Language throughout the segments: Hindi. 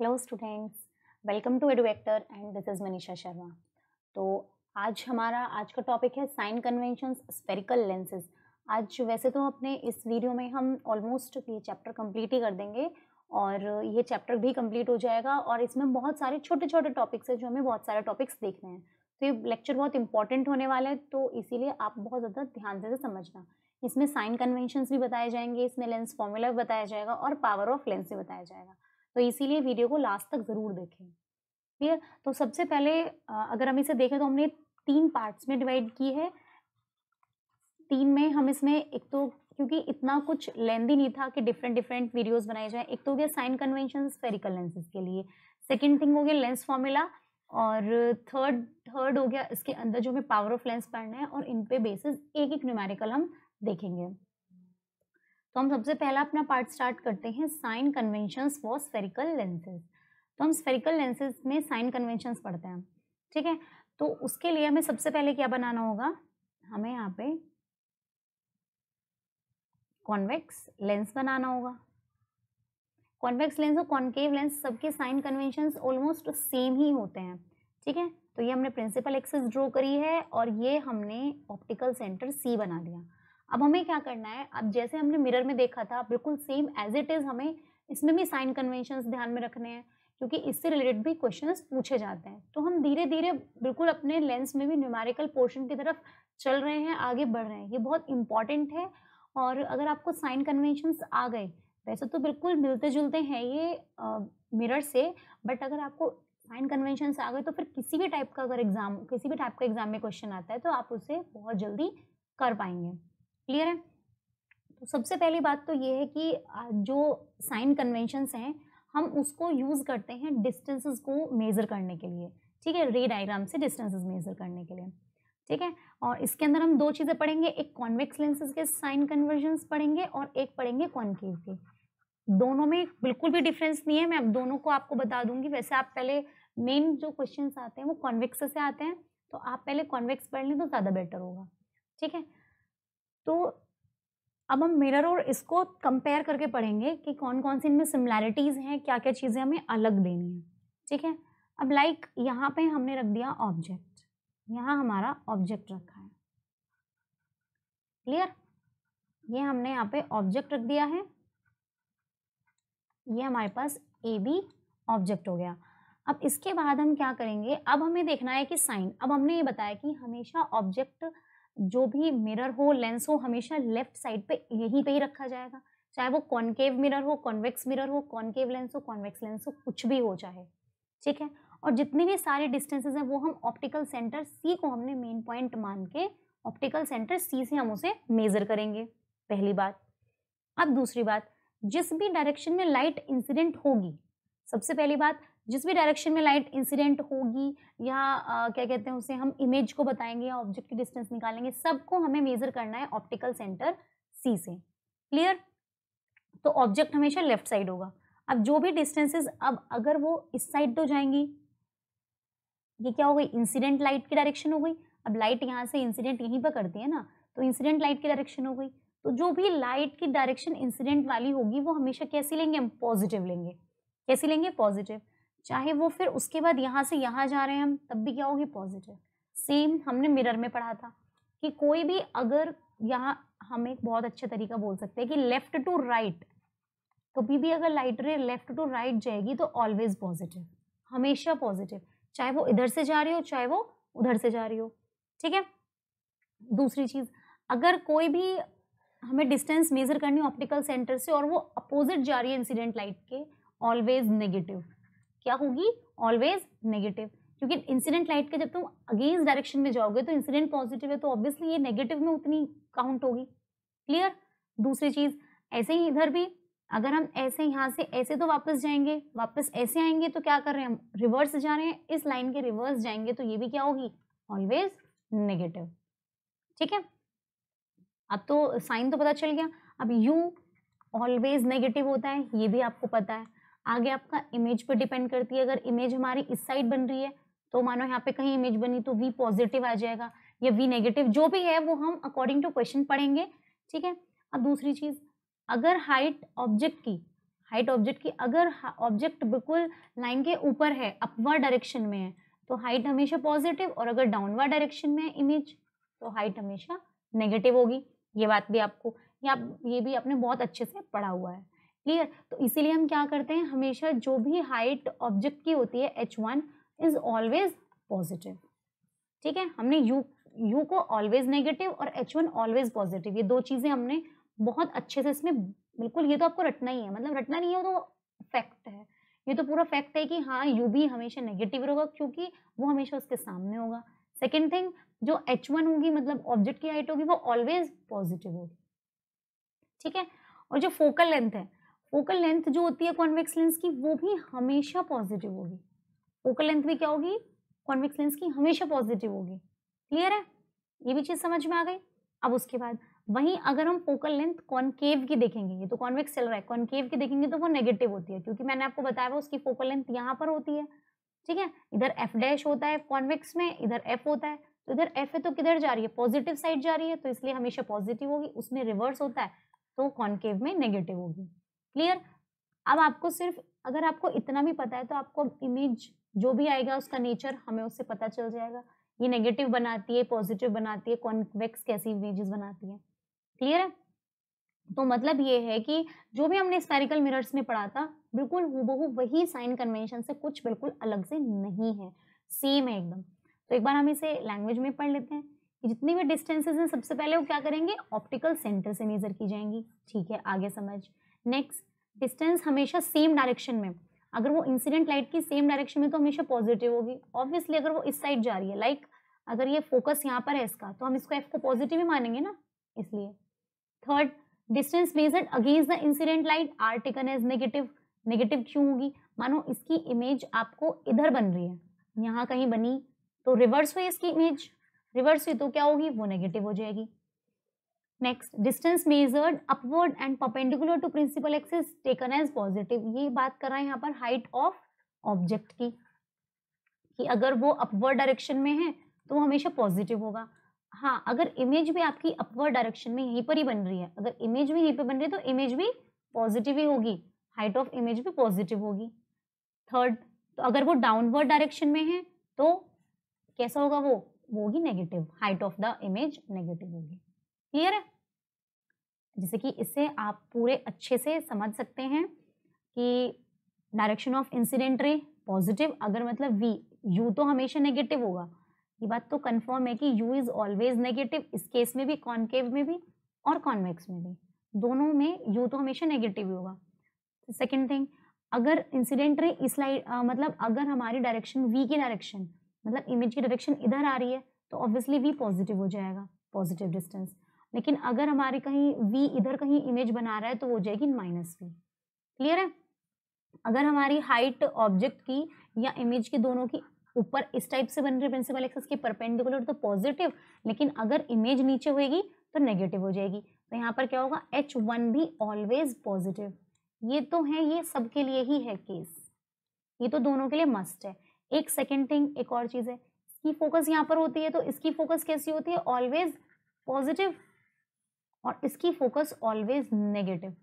Hello students welcome to Eduvector and this is Manisha Sharma तो आज हमारा आज का टॉपिक है साइन कन्वेंशन स्पेरिकल लेंसेज आज वैसे तो अपने इस वीडियो में हम ऑलमोस्ट ये चैप्टर कंप्लीट ही कर देंगे और ये चैप्टर भी कंप्लीट हो जाएगा और इसमें बहुत सारे छोटे छोटे टॉपिक्स हैं जो हमें बहुत सारे टॉपिक्स देखने हैं तो ये लेक्चर बहुत इंपॉर्टेंट होने वाला है तो इसीलिए आप बहुत ज़्यादा ध्यान से समझना इसमें साइन कन्वेंशंस भी बताए जाएंगे इसमें लेंस फॉर्मूला भी बताया जाएगा और पावर ऑफ लेंस भी बताया जाएगा तो इसीलिए वीडियो को लास्ट तक ज़रूर देखें ठीक है तो सबसे पहले अगर हम इसे देखें तो हमने तीन पार्ट्स में डिवाइड की है तीन में हम इसमें एक तो क्योंकि इतना कुछ लेंदी नहीं था कि डिफरेंट डिफरेंट वीडियोस बनाए जाएं एक तो हो गया साइन कन्वेंशन फेरिकल लेंसेज के लिए सेकेंड थिंग हो गया लेंस फॉर्मूला और थर्ड थर्ड हो गया इसके अंदर जो हमें पावर ऑफ लेंस पढ़ना है और इन पे बेसिस एक एक न्यूमेरिकल हम देखेंगे तो हम सबसे पहला अपना पार्ट स्टार्ट करते हैं sign conventions for spherical lenses तो हम स्फेरिकल लेंसेज में साइन कन्वेंशंस पढ़ते हैं ठीक है तो उसके लिए हमें सबसे पहले क्या बनाना होगा हमें यहाँ पे कॉन्वेक्स लेंस बनाना होगा कॉन्वेक्स लेंस और कॉन्केव लेंस सबके साइन कन्वेंशन ऑलमोस्ट सेम ही होते हैं ठीक है तो ये हमने प्रिंसिपल एक्सेस ड्रॉ करी है और ये हमने ऑप्टिकल सेंटर सी बना दिया अब हमें क्या करना है अब जैसे हमने मिरर में देखा था बिल्कुल सेम एज इट इज़ हमें इसमें भी साइन कन्वेंशन ध्यान में रखने हैं क्योंकि इससे रिलेटेड भी क्वेश्चन पूछे जाते हैं तो हम धीरे धीरे बिल्कुल अपने लेंस में भी न्यूमेरिकल पोर्शन की तरफ चल रहे हैं आगे बढ़ रहे हैं ये बहुत इंपॉर्टेंट है और अगर आपको साइन कन्वेंशन आ गए वैसे तो बिल्कुल मिलते जुलते हैं ये मिरर से बट अगर आपको साइन कन्वेंशन आ गए तो फिर किसी भी टाइप का अगर एग्ज़ाम किसी भी टाइप का एग्ज़ाम में क्वेश्चन आता है तो आप उसे बहुत जल्दी कर पाएंगे क्लियर है तो सबसे पहली बात तो ये है कि जो साइन कन्वेंशंस हैं हम उसको यूज़ करते हैं डिस्टेंसेस को मेज़र करने के लिए ठीक है रे डायग्राम से डिस्टेंसेस मेज़र करने के लिए ठीक है और इसके अंदर हम दो चीज़ें पढ़ेंगे एक कॉन्वेक्स लेंसेज के साइन कन्वर्जन्स पढ़ेंगे और एक पढ़ेंगे कॉन्केव के दोनों में बिल्कुल भी डिफरेंस नहीं है मैं अब दोनों को आपको बता दूंगी वैसे आप पहले मेन जो क्वेश्चन आते हैं वो कॉन्वेक्स से आते हैं तो आप पहले कॉन्वेक्स पढ़ लें तो ज़्यादा बेटर होगा ठीक है तो अब हम मिरर और इसको कंपेयर करके पढ़ेंगे कि कौन कौन सी इनमें सिमिलैरिटीज़ हैं क्या क्या चीज़ें हमें अलग देनी है ठीक है अब लाइक like, यहाँ पे हमने रख दिया ऑब्जेक्ट यहाँ हमारा ऑब्जेक्ट रखा है क्लियर ये हमने यहाँ पे ऑब्जेक्ट रख दिया है ये हमारे पास ए बी ऑब्जेक्ट हो गया अब इसके बाद हम क्या करेंगे अब हमें देखना है कि साइन अब हमने ये बताया कि हमेशा ऑब्जेक्ट जो भी मिरर हो लेंस हो हमेशा लेफ्ट साइड पे यहीं पे ही रखा जाएगा चाहे वो कॉन्केव मिरर हो कॉन्वेक्स मिरर हो कॉन्केव लेंस हो कॉन्वेक्स लेंस हो कुछ भी हो चाहे ठीक है और जितने भी सारे डिस्टेंसेज हैं वो हम ऑप्टिकल सेंटर सी को हमने मेन पॉइंट मान के ऑप्टिकल सेंटर सी से हम उसे मेज़र करेंगे पहली बात अब दूसरी बात जिस भी डायरेक्शन में लाइट इंसिडेंट होगी सबसे पहली बात जिस भी डायरेक्शन में लाइट इंसिडेंट होगी या आ, क्या कहते हैं उसे हम इमेज को बताएंगे या ऑब्जेक्ट की डिस्टेंस निकालेंगे सबको हमें मेजर करना है ऑप्टिकल सेंटर सी से क्लियर तो ऑब्जेक्ट हमेशा लेफ्ट साइड होगा अब जो भी डिस्टेंसेस अब अगर वो इस साइड तो जाएंगी ये क्या हो गई इंसिडेंट लाइट की डायरेक्शन हो गई अब लाइट यहाँ से इंसिडेंट यहीं पर करती है ना तो इंसिडेंट लाइट की डायरेक्शन हो गई तो जो भी लाइट की डायरेक्शन इंसिडेंट वाली होगी वो हमेशा कैसी लेंगे हम पॉजिटिव लेंगे कैसी लेंगे पॉजिटिव चाहे वो फिर उसके बाद यहाँ से यहाँ जा रहे हैं हम तब भी क्या होगी पॉजिटिव सेम हमने मिरर में पढ़ा था कि कोई भी अगर यहाँ हम एक बहुत अच्छा तरीका बोल सकते हैं कि लेफ्ट टू राइट कभी भी अगर लाइट रे लेफ्ट टू राइट जाएगी तो ऑलवेज पॉजिटिव हमेशा पॉजिटिव चाहे वो इधर से जा रही हो चाहे वो उधर से जा रही हो ठीक है दूसरी चीज़ अगर कोई भी हमें डिस्टेंस मेज़र करनी हो ऑप्टिकल सेंटर से और वो अपोजिट जा रही है इंसिडेंट लाइट के ऑलवेज नेगेटिव क्या होगी ऑलवेज नेगेटिव क्योंकि इंसिडेंट लाइट के जब तुम अगेंस्ट डायरेक्शन में जाओगे तो इंसिडेंट पॉजिटिव है तो ऑब्वियसली ये नेगेटिव में उतनी काउंट होगी क्लियर दूसरी चीज ऐसे ही इधर भी अगर हम ऐसे यहाँ से ऐसे तो वापस जाएंगे वापस ऐसे आएंगे तो क्या कर रहे हैं हम रिवर्स जा रहे हैं इस लाइन के रिवर्स जाएंगे तो ये भी क्या होगी ऑलवेज नेगेटिव ठीक है अब तो साइन तो पता चल गया अब यू ऑलवेज नेगेटिव होता है ये भी आपको पता है आगे आपका इमेज पर डिपेंड करती है अगर इमेज हमारी इस साइड बन रही है तो मानो यहाँ पे कहीं इमेज बनी तो वी पॉजिटिव आ जाएगा या वी नेगेटिव जो भी है वो हम अकॉर्डिंग टू क्वेश्चन पढ़ेंगे ठीक है अब दूसरी चीज़ अगर हाइट ऑब्जेक्ट की हाइट ऑब्जेक्ट की अगर ऑब्जेक्ट बिल्कुल लाइन के ऊपर है अपवर डायरेक्शन में है तो हाइट हमेशा पॉजिटिव और अगर डाउनवर डायरेक्शन में है इमेज तो हाइट हमेशा नेगेटिव होगी ये बात भी आपको या ये भी आपने बहुत अच्छे से पढ़ा हुआ है क्लियर तो इसीलिए हम क्या करते हैं हमेशा जो भी हाइट ऑब्जेक्ट की होती है H one is always positive ठीक है हमने यू यू को ऑलवेज नेगेटिव और एच वन ऑलवेज पॉजिटिव ये दो चीज़ें हमने बहुत अच्छे से इसमें बिल्कुल ये तो आपको रटना ही है मतलब रटना नहीं है तो फैक्ट है ये तो पूरा फैक्ट है कि हाँ यू भी हमेशा नेगेटिव होगा क्योंकि वो हमेशा उसके सामने होगा सेकेंड थिंग जो एच वन होगी मतलब ऑब्जेक्ट की हाइट होगी वो ऑलवेज पॉजिटिव होगी ठीक है और जो फोकल लेंथ है फोकल लेंथ जो होती है कॉन्वेक्स लेंस की वो भी हमेशा पॉजिटिव होगी फोकल लेंथ भी क्या होगी कॉन्वेक्स लेंस की हमेशा पॉजिटिव होगी क्लियर है ये भी चीज़ समझ में आ गई अब उसके बाद वहीं अगर हम फोकल लेंथ कॉनकेव की देखेंगे ये तो कॉन्वेक्स चल रहा है कॉनकेव की देखेंगे तो वो नेगेटिव होती है क्योंकि मैंने आपको बताया हुआ उसकी फोकल लेंथ यहाँ पर होती है ठीक है इधर एफ डैश होता है कॉन्वेक्स में इधर एफ होता है तो इधर एफ है तो किधर जा रही है पॉजिटिव साइड जा रही है तो इसलिए हमेशा पॉजिटिव होगी उसमें रिवर्स होता है तो कॉनकेव में नेगेटिव होगी क्लियर अब आपको सिर्फ अगर आपको इतना भी पता है तो आपको इमेज जो भी आएगा उसका नेचर हमें उससे पता चल जाएगा ये नेगेटिव बनाती है पॉजिटिव बनाती है कॉन्वेक्स कैसी इमेजेस बनाती है क्लियर है तो मतलब ये है कि जो भी हमने स्पेरिकल मिरर्स में पढ़ा था बिल्कुल बहु वही साइन कन्वेंशन से कुछ बिल्कुल अलग से नहीं है सेम है एकदम तो एक बार हम इसे लैंग्वेज में पढ़ लेते हैं कि जितनी भी डिस्टेंसेज हैं सबसे पहले वो क्या करेंगे ऑप्टिकल सेंटर से मेजर की जाएंगी ठीक है आगे समझ नेक्स्ट डिस्टेंस हमेशा सेम डायरेक्शन में अगर वो इंसिडेंट लाइट की सेम डायरेक्शन में तो हमेशा पॉजिटिव होगी ऑब्वियसली अगर वो इस साइड जा रही है लाइक like, अगर ये फोकस यहाँ पर है इसका तो हम इसको एफ को पॉजिटिव ही मानेंगे ना इसलिए third distance measured against the incident light are taken as negative negative क्यों होगी मानो इसकी इमेज आपको इधर बन रही है यहाँ कहीं बनी तो रिवर्स हुई इसकी इमेज रिवर्स हुई तो क्या होगी वो नेगेटिव हो जाएगी next distance measured upward and perpendicular to principal axis taken as positive ये बात कर रहा है यहाँ पर हाइट ऑफ ऑब्जेक्ट की कि अगर वो अपवर्ड डायरेक्शन में है तो वो हमेशा पॉजिटिव होगा हाँ अगर इमेज भी आपकी अपवर्ड डायरेक्शन में यहीं पर ही बन रही है अगर इमेज भी यहीं पर बन रही है तो इमेज भी पॉजिटिव ही होगी हाइट ऑफ इमेज भी पॉजिटिव होगी थर्ड तो अगर वो डाउनवर्ड डायरेक्शन में है तो कैसा होगा वो वो होगी negative height of the image negative होगी क्लियर है जैसे कि इससे आप पूरे अच्छे से समझ सकते हैं कि direction of incident ray positive अगर मतलब वी यू तो हमेशा नेगेटिव होगा ये बात तो कंफर्म है कि यू इज़ ऑलवेज नेगेटिव इस केस में भी कॉन्केव में भी और कॉन्वेक्स में भी दोनों में यू तो हमेशा नेगेटिव ही होगा सेकेंड थिंग अगर इंसिडेंट रे इस लाइट मतलब अगर हमारी डायरेक्शन वी की डायरेक्शन मतलब इमेज की डायरेक्शन इधर आ रही है तो ऑब्वियसली वी पॉजिटिव हो जाएगा पॉजिटिव डिस्टेंस लेकिन अगर हमारे कहीं v इधर कहीं इमेज बना रहा है तो हो जाएगी माइनस वी क्लियर है अगर हमारी हाइट ऑब्जेक्ट की या इमेज के दोनों की ऊपर इस टाइप से बन रही प्रिंसिपल एक्सेस की परपेंडिकुलर तो पॉजिटिव लेकिन अगर इमेज नीचे होएगी तो नेगेटिव हो जाएगी तो यहाँ पर क्या होगा एच वन भी ऑलवेज पॉजिटिव ये तो है ये सबके लिए ही है केस ये तो दोनों के लिए मस्ट है एक सेकेंड थिंग एक और चीज़ है इसकी फोकस यहाँ पर होती है तो इसकी फोकस कैसी होती है ऑलवेज पॉजिटिव और इसकी फोकस ऑलवेज नेगेटिव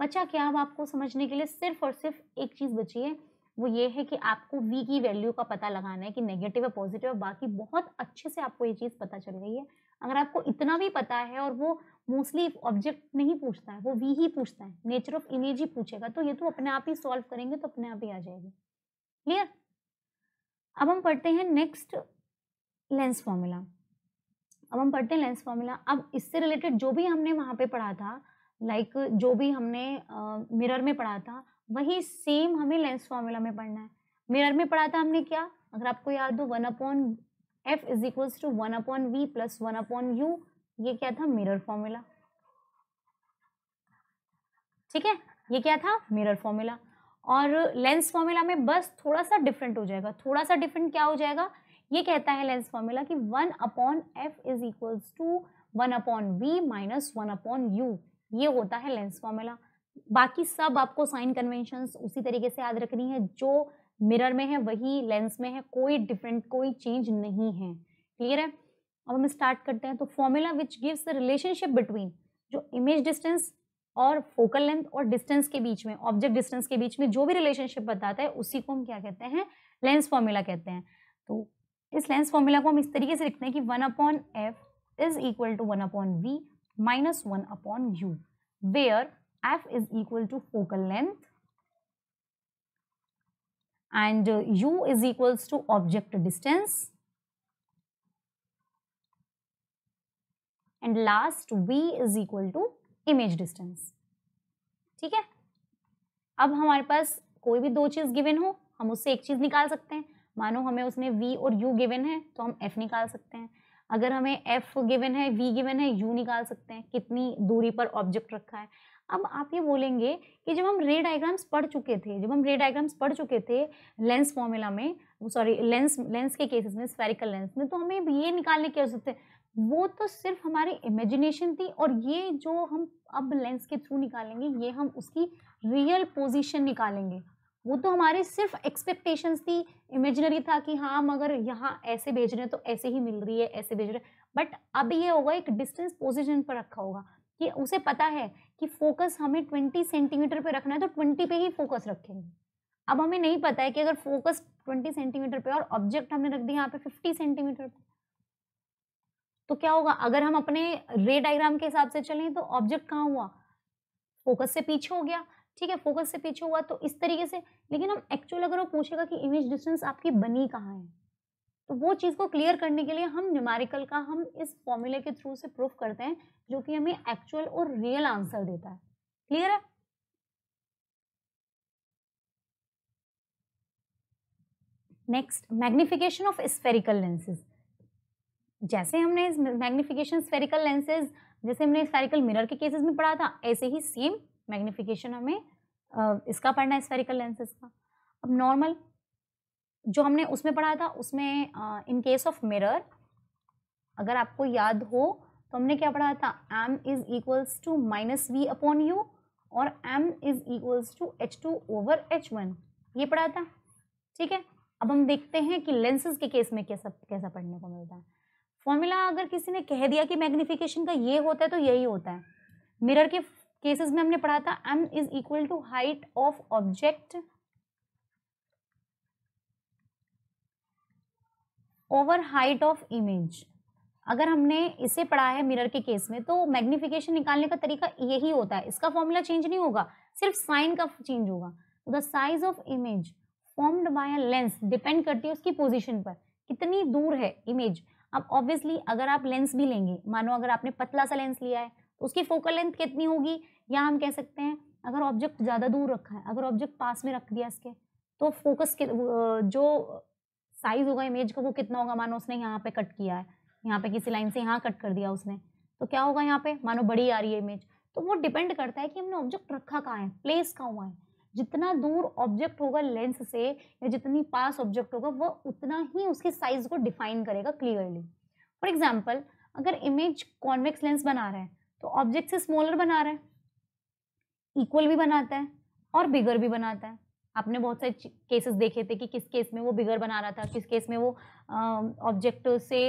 बचा क्या अब आपको समझने के लिए सिर्फ और सिर्फ एक चीज़ बची है वो ये है कि आपको वी की वैल्यू का पता लगाना है कि नेगेटिव है पॉजिटिव है बाकी बहुत अच्छे से आपको ये चीज़ पता चल गई है अगर आपको इतना भी पता है और वो मोस्टली ऑब्जेक्ट नहीं पूछता है वो वी ही पूछता है नेचर ऑफ इमेज ही पूछेगा तो ये तो अपने आप ही सॉल्व करेंगे तो अपने आप ही आ जाएगी क्लियर अब हम पढ़ते हैं नेक्स्ट लेंस फॉर्मूला अब हम पढ़ते हैं लेंस फॉर्मूला अब इससे रिलेटेड जो भी हमने वहाँ पे पढ़ा था लाइक like जो भी हमने मिरर में पढ़ा था वही सेम हमें लेंस फॉर्मूला में पढ़ना है मिरर में पढ़ा था हमने क्या अगर आपको याद हो one upon F is equals to one upon V plus one upon U ये क्या था मिरर फॉर्मूला ठीक है ये क्या था मिरर फॉर्मूला और लेंस फॉर्मूला में बस थोड़ा सा डिफरेंट हो जाएगा थोड़ा सा डिफरेंट क्या हो जाएगा ये कहता है लेंस फॉर्मूला कि one upon F is equals to one upon we minus one upon U ये होता है लेंस फॉर्मूला बाकी सब आपको साइन कन्वेंशन उसी तरीके से याद रखनी है जो मिरर में है वही लेंस में है कोई डिफरेंट कोई चेंज नहीं है क्लियर है अब हम स्टार्ट करते हैं तो formula which gives the relationship between जो इमेज डिस्टेंस और फोकल लेंथ और डिस्टेंस के बीच में ऑब्जेक्ट डिस्टेंस के बीच में जो भी रिलेशनशिप बताता है उसी को हम क्या कहते हैं लेंस फॉर्मूला कहते हैं तो इस लेंस फॉर्मूला को हम इस तरीके से लिखते हैं कि one upon F is equal to one upon we minus one upon U where F is equal to focal length and U is equal to object distance and last V is equal to image distance ठीक है अब हमारे पास कोई भी दो चीज गिवेन हो हम उससे एक चीज निकाल सकते हैं मानो हमें उसने वी और यू गिवन है तो हम एफ निकाल सकते हैं अगर हमें एफ गिवन है वी गिवन है यू निकाल सकते हैं कितनी दूरी पर ऑब्जेक्ट रखा है अब आप ये बोलेंगे कि जब हम रे डायग्राम्स पढ़ चुके थे जब हम रे डायग्राम्स पढ़ चुके थे लेंस फॉर्मूला में सॉरी लेंस लेंस के केसेस में स्फेरिकल लेंस में तो हमें ये निकालने की जरूरत है वो तो सिर्फ हमारी इमेजिनेशन थी और ये जो हम अब लेंस के थ्रू निकालेंगे ये हम उसकी रियल पोजिशन निकालेंगे वो तो हमारे सिर्फ एक्सपेक्टेशंस थी इमेजिनरी था कि हाँ हम अगर यहाँ ऐसे भेज रहे हैं तो ऐसे ही मिल रही है ऐसे भेज रहे हैं बट अब ये होगा एक डिस्टेंस पोजिशन पर रखा होगा कि उसे पता है कि फोकस हमें ट्वेंटी सेंटीमीटर पर रखना है तो ट्वेंटी पे ही फोकस रखेंगे अब हमें नहीं पता है कि अगर फोकस ट्वेंटी सेंटीमीटर पे और ऑब्जेक्ट हमने रख दिया यहाँ पे फिफ्टी सेंटीमीटर पे तो क्या होगा अगर हम अपने रे डायग्राम के हिसाब से चलें तो ऑब्जेक्ट कहाँ हुआ फोकस से पीछे हो गया ठीक है फोकस से पीछे हुआ तो इस तरीके से लेकिन हम एक्चुअल अगर वो पूछेगा कि इमेज डिस्टेंस आपकी बनी कहाँ है तो वो चीज़ को क्लियर करने के लिए हम न्यूमेरिकल का हम इस फॉर्मूले के थ्रू से प्रूफ करते हैं जो कि हमें एक्चुअल और रियल आंसर देता है क्लियर है next magnification of spherical lenses जैसे हमने मैग्निफिकेशन स्फेरिकल लेंसेज जैसे हमने स्फेरिकल मिरर के केसेस में पढ़ा था ऐसे ही सेम मैग्निफिकेशन हमें इसका पढ़ना है स्फेरिकल लेंसेज का अब नॉर्मल जो हमने उसमें पढ़ा था उसमें इन केस ऑफ मिरर अगर आपको याद हो तो हमने क्या पढ़ा था M is equals to minus V upon U और M is equals to H two over H one ये पढ़ा था ठीक है अब हम देखते हैं कि लेंसेज के केस में कैसा कैसा पढ़ने को मिलता है फॉर्मूला अगर किसी ने कह दिया कि मैग्निफिकेशन का ये होता है तो यही होता है मिरर के केसेस में हमने पढ़ा था M is equal to height of object over height of image अगर हमने इसे पढ़ा है मिरर के केस में तो मैग्निफिकेशन निकालने का तरीका यही होता है इसका फॉर्मूला चेंज नहीं होगा सिर्फ साइन का चेंज होगा the size of image formed by a lens depend करती है उसकी पोजीशन पर कितनी दूर है इमेज अब ऑब्वियसली अगर आप लेंस भी लेंगे मानो अगर आपने पतला सा लेंस लिया है उसकी फोकल लेंथ कितनी होगी या हम कह सकते हैं अगर ऑब्जेक्ट ज़्यादा दूर रखा है अगर ऑब्जेक्ट पास में रख दिया इसके तो फोकस जो साइज होगा इमेज का वो कितना होगा मानो उसने यहाँ पे कट किया है यहाँ पे किसी लाइन से यहाँ कट कर दिया उसने तो क्या होगा यहाँ पे मानो बड़ी आ रही है इमेज तो वो डिपेंड करता है कि हमने ऑब्जेक्ट रखा कहाँ है प्लेस कहाँ हुआ है जितना दूर ऑब्जेक्ट होगा लेंस से या जितनी पास ऑब्जेक्ट होगा वो उतना ही उसकी साइज को डिफाइन करेगा क्लियरली फॉर एग्जाम्पल अगर इमेज कॉन्वेक्स लेंस बना रहा है तो ऑब्जेक्ट से स्मॉलर बना रहा है इक्वल भी बनाता है और बिगर भी बनाता है आपने बहुत सारे केसेस देखे थे कि किस केस में वो बिगर बना रहा था किस केस में वो ऑब्जेक्ट से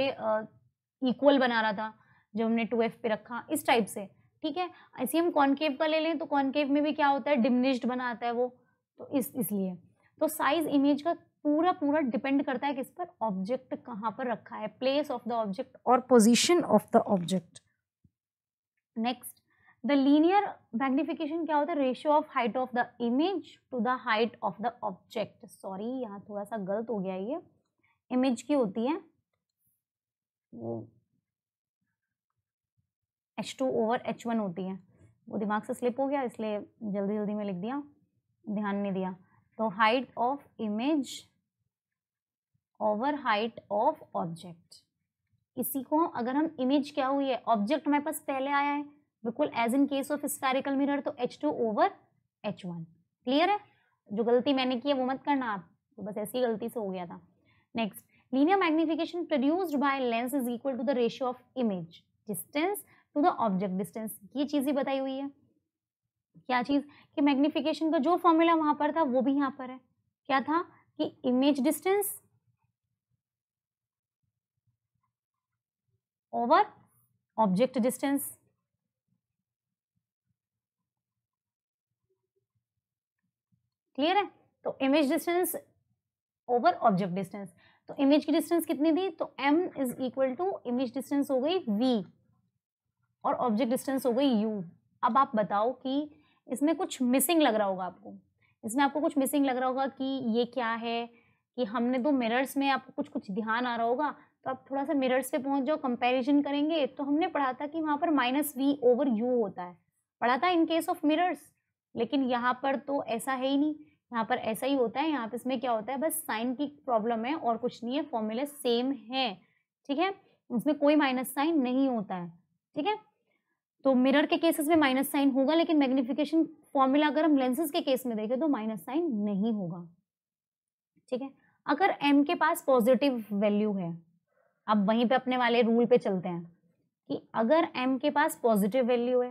इक्वल बना रहा था जो हमने टू एफ पे रखा इस टाइप से ठीक है ऐसे हम कॉन्केव का ले लें तो कॉन्केव में भी क्या होता है डिमनिश्ड बनाता है वो तो इस इसलिए तो साइज इमेज का पूरा पूरा डिपेंड करता है किस पर ऑब्जेक्ट कहाँ पर रखा है प्लेस ऑफ द ऑब्जेक्ट और position of the object next the linear magnification क्या होता है ratio of height of the image to the height of the object sorry यहाँ थोड़ा सा गलत हो गया ये इमेज की होती है वो H two over H one होती है वो दिमाग से स्लिप हो गया इसलिए जल्दी जल्दी में लिख दिया ध्यान नहीं दिया तो height of image over height of object इसी को अगर हम इमेज क्या हुई है ऑब्जेक्ट हमारे पास पहले आया है बिल्कुल as in case of spherical mirror तो h two over H one clear है जो गलती मैंने की है वो मत करना आप तो बस ऐसी गलती से हो गया था next linear magnification produced by lens is equal to the ratio of image distance to the object distance ये चीज़ ही बताई हुई है क्या चीज़ कि मैग्निफिकेशन का जो फॉर्मूला वहां पर था वो भी यहाँ पर है क्या था कि image distance over object distance. Clear है तो image distance over object distance तो इमेज की डिस्टेंस कितनी थी तो m is equal to image distance हो गई v और ऑब्जेक्ट डिस्टेंस हो गई u अब आप बताओ कि इसमें कुछ मिसिंग लग रहा होगा आपको इसमें आपको कुछ मिसिंग लग रहा होगा कि ये क्या है कि हमने तो मिरर्स में आपको कुछ कुछ ध्यान आ रहा होगा तो आप थोड़ा सा मिरर्स पे पहुंच जाओ कंपैरिजन करेंगे तो हमने पढ़ा था कि वहाँ पर माइनस वी ओवर यू होता है पढ़ा था इन केस ऑफ मिरर्स लेकिन यहाँ पर तो ऐसा है ही नहीं यहाँ पर ऐसा ही होता है यहाँ पर इसमें क्या होता है बस साइन की प्रॉब्लम है और कुछ नहीं है फॉर्मूला सेम है ठीक है उसमें कोई माइनस साइन नहीं होता है ठीक है तो मिरर के केसेस में माइनस साइन होगा लेकिन मैग्निफिकेशन फॉर्मूला अगर हम लेंसेज के केस में देखें तो माइनस साइन नहीं होगा ठीक है अगर एम के पास पॉजिटिव वैल्यू है अब वहीं पे अपने वाले रूल पे चलते हैं कि अगर एम के पास पॉजिटिव वैल्यू है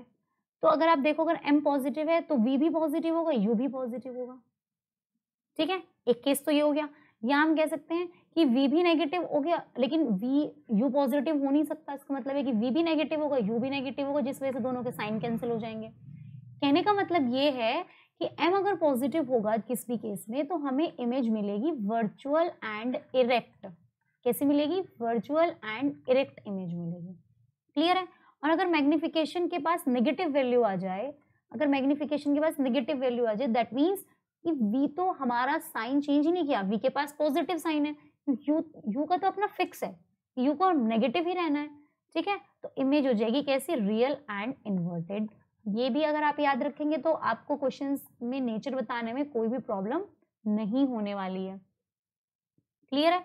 तो अगर आप देखो अगर एम पॉजिटिव है तो वी भी पॉजिटिव होगा यू भी पॉजिटिव होगा ठीक है एक केस तो ये हो गया या हम कह सकते हैं कि वी भी नेगेटिव हो गया लेकिन वी यू पॉजिटिव हो नहीं सकता इसका मतलब है कि वी भी नेगेटिव होगा यू भी नेगेटिव होगा जिस वजह से दोनों के साइन कैंसिल हो जाएंगे कहने का मतलब ये है कि एम अगर पॉजिटिव होगा किसी भी केस में तो हमें इमेज मिलेगी वर्चुअल एंड इरेक्ट कैसे मिलेगी वर्चुअल एंड इरेक्ट इमेज मिलेगी क्लियर है और अगर मैग्निफिकेशन के पास नेगेटिव वैल्यू आ जाए अगर मैग्निफिकेशन के पास नेगेटिव वैल्यू आ जाए दैट मीन्स कि वी तो हमारा साइन चेंज ही नहीं किया वी के पास पॉजिटिव साइन है यू यू का तो अपना फिक्स है यू को नेगेटिव ही रहना है ठीक है तो इमेज हो जाएगी कैसी रियल एंड इन्वर्टेड ये भी अगर आप याद रखेंगे तो आपको क्वेश्चन में नेचर बताने में कोई भी प्रॉब्लम नहीं होने वाली है क्लियर है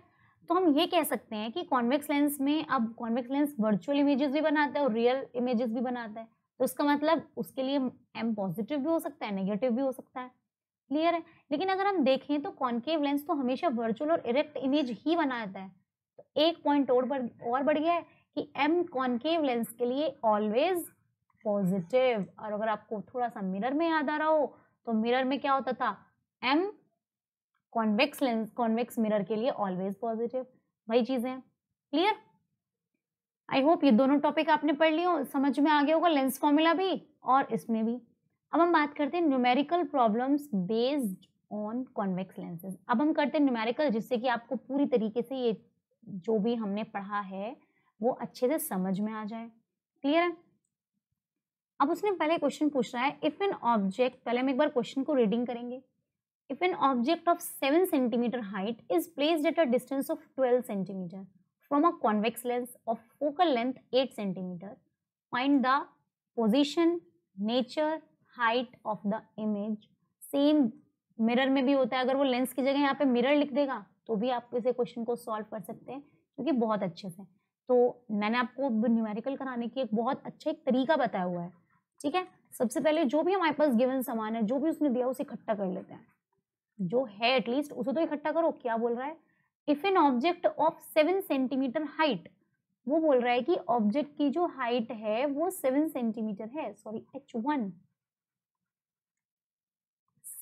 तो हम ये कह सकते हैं कि कॉन्वेक्स लेंस में अब कॉन्वेक्स लेंस वर्चुअल इमेजेस भी बनाता है और रियल इमेजेस भी बनाता है तो उसका मतलब उसके लिए एम पॉजिटिव भी हो सकता है नेगेटिव भी हो सकता है क्लियर है लेकिन अगर हम देखें तो कॉन्केव लेंस तो हमेशा वर्चुअल और इरेक्ट इमेज ही बनाता है तो एक पॉइंट और बढ़ और बढ़ गया है कि एम कॉन्केव लेंस के लिए ऑलवेज पॉजिटिव और अगर आपको थोड़ा सा मिरर में याद आ रहा हो तो मिरर में क्या होता था m convex lens convex mirror के लिए ऑलवेज पॉजिटिव वही चीज़ें क्लियर आई होप ये दोनों टॉपिक आपने पढ़ लिया समझ में आ गया होगा लेंस फॉर्मूला भी और इसमें भी अब हम बात करते हैं numerical problems based on convex lenses अब हम करते हैं न्यूमेरिकल जिससे कि आपको पूरी तरीके से ये जो भी हमने पढ़ा है वो अच्छे से समझ में आ जाए क्लियर है अब उसने पहले क्वेश्चन पूछ रहा है इफ़ एन ऑब्जेक्ट पहले हम एक बार क्वेश्चन को रीडिंग करेंगे if an object of 7 cm height is placed at a distance of 12 cm from a convex lens of focal length 8 cm find the position nature height of the image same mirror में भी होता है अगर वो लेंस की जगह यहाँ पे मिरर लिख देगा तो भी आप इसे क्वेश्चन को सॉल्व कर सकते हैं क्योंकि बहुत अच्छे से तो मैंने आपको न्यूमेरिकल कराने की एक बहुत अच्छा एक तरीका बताया हुआ है ठीक है सबसे पहले जो भी हमारे पास गिवन सामान है जो भी उसने दिया उसे इकट्ठा कर लेते हैं जो है एटलीस्ट उसे तो इकट्ठा करो क्या बोल रहा है if an object of seven centimetre height वो बोल रहा है कि ऑब्जेक्ट की जो हाइट है वो सेवन सेंटीमीटर है sorry h one